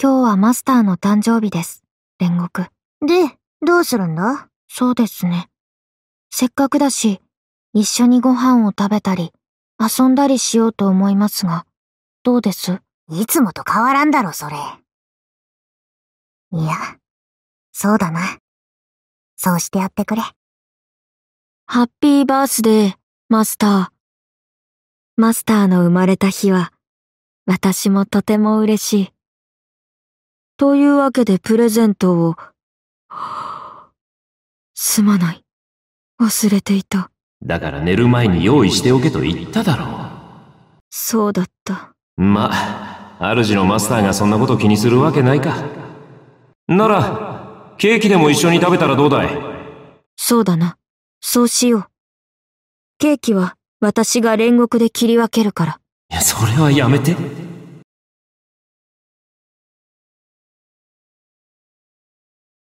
今日はマスターの誕生日です。煉獄。で、どうするんだそうですね。せっかくだし、一緒にご飯を食べたり、遊んだりしようと思いますが、どうですいつもと変わらんだろ、それ。いや、そうだな。そうしてやってくれ。ハッピーバースデー、マスター。マスターの生まれた日は、私もとても嬉しい。というわけでプレゼントを、すまない。忘れていた。だから寝る前に用意しておけと言っただろう。そうだった。まあ、主のマスターがそんなこと気にするわけないか。なら、ケーキでも一緒に食べたらどうだいそうだな。そうしよう。ケーキは私が煉獄で切り分けるから。いや、それはやめて。